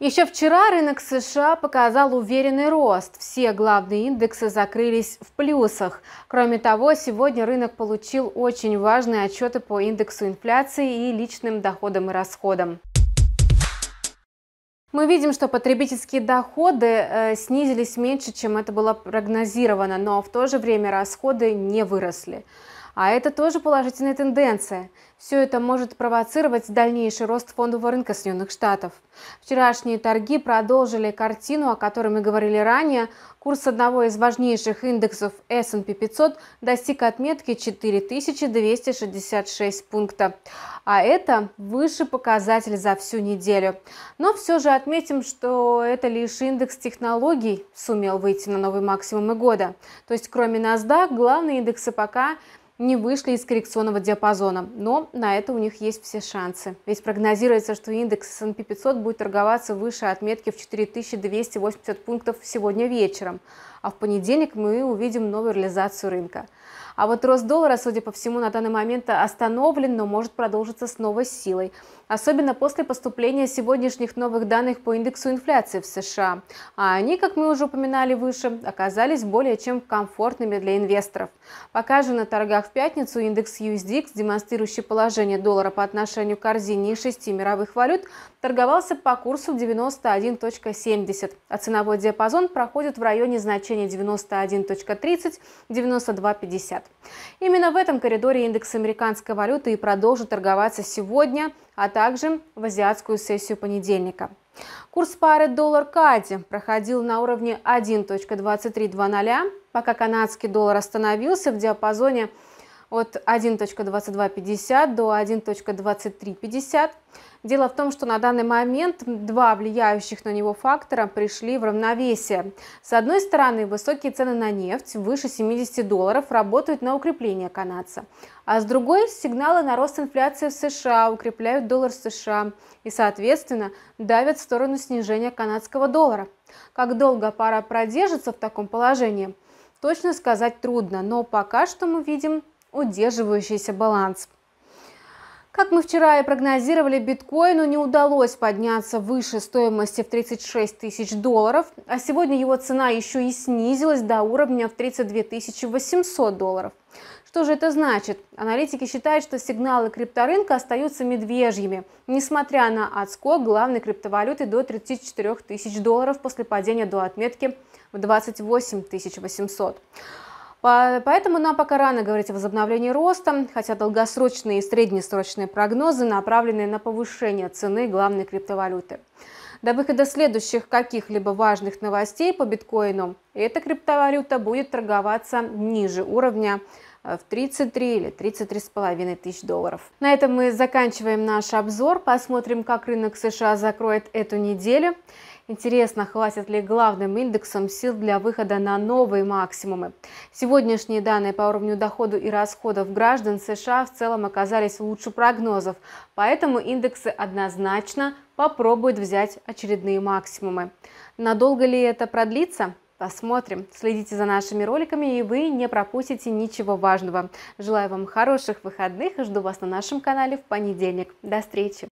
Еще вчера рынок США показал уверенный рост. Все главные индексы закрылись в плюсах. Кроме того, сегодня рынок получил очень важные отчеты по индексу инфляции и личным доходам и расходам. Мы видим, что потребительские доходы э, снизились меньше, чем это было прогнозировано, но в то же время расходы не выросли. А это тоже положительная тенденция. Все это может провоцировать дальнейший рост фондового рынка Соединенных Штатов. Вчерашние торги продолжили картину, о которой мы говорили ранее. Курс одного из важнейших индексов S&P 500 достиг отметки 4266 пункта. А это выше показатель за всю неделю. Но все же отметим, что это лишь индекс технологий сумел выйти на новый максимум года. То есть кроме NASDAQ, главные индексы пока – не вышли из коррекционного диапазона, но на это у них есть все шансы. Ведь прогнозируется, что индекс S&P 500 будет торговаться выше отметки в 4280 пунктов сегодня вечером, а в понедельник мы увидим новую реализацию рынка. А вот рост доллара, судя по всему, на данный момент остановлен, но может продолжиться с новой силой. Особенно после поступления сегодняшних новых данных по индексу инфляции в США. А они, как мы уже упоминали выше, оказались более чем комфортными для инвесторов. Пока же на торгах в пятницу индекс USDX, демонстрирующий положение доллара по отношению к корзине и шести мировых валют, торговался по курсу 91.70, а ценовой диапазон проходит в районе значения 91.30-92.50. Именно в этом коридоре индекс американской валюты и продолжит торговаться сегодня, а также в азиатскую сессию понедельника. Курс пары доллар кади проходил на уровне 1.2320, пока канадский доллар остановился в диапазоне 1.2320 от 1.2250 до 1.2350. Дело в том, что на данный момент два влияющих на него фактора пришли в равновесие. С одной стороны, высокие цены на нефть выше 70 долларов работают на укрепление канадца, а с другой сигналы на рост инфляции в США укрепляют доллар США и, соответственно, давят в сторону снижения канадского доллара. Как долго пара продержится в таком положении, точно сказать трудно, но пока что мы видим удерживающийся баланс. Как мы вчера и прогнозировали, биткоину не удалось подняться выше стоимости в 36 тысяч долларов, а сегодня его цена еще и снизилась до уровня в 32 800 долларов. Что же это значит? Аналитики считают, что сигналы крипторынка остаются медвежьими, несмотря на отскок главной криптовалюты до 34 тысяч долларов после падения до отметки в 28 800. Поэтому нам пока рано говорить о возобновлении роста, хотя долгосрочные и среднесрочные прогнозы направлены на повышение цены главной криптовалюты. До выхода следующих каких-либо важных новостей по биткоину эта криптовалюта будет торговаться ниже уровня э, в 33 или 33 с половиной тысяч долларов. На этом мы заканчиваем наш обзор. Посмотрим, как рынок США закроет эту неделю. Интересно, хватит ли главным индексом сил для выхода на новые максимумы. Сегодняшние данные по уровню доходу и расходов граждан США в целом оказались лучше прогнозов, поэтому индексы однозначно попробуют взять очередные максимумы. Надолго ли это продлится? Посмотрим. Следите за нашими роликами, и вы не пропустите ничего важного. Желаю вам хороших выходных и жду вас на нашем канале в понедельник. До встречи!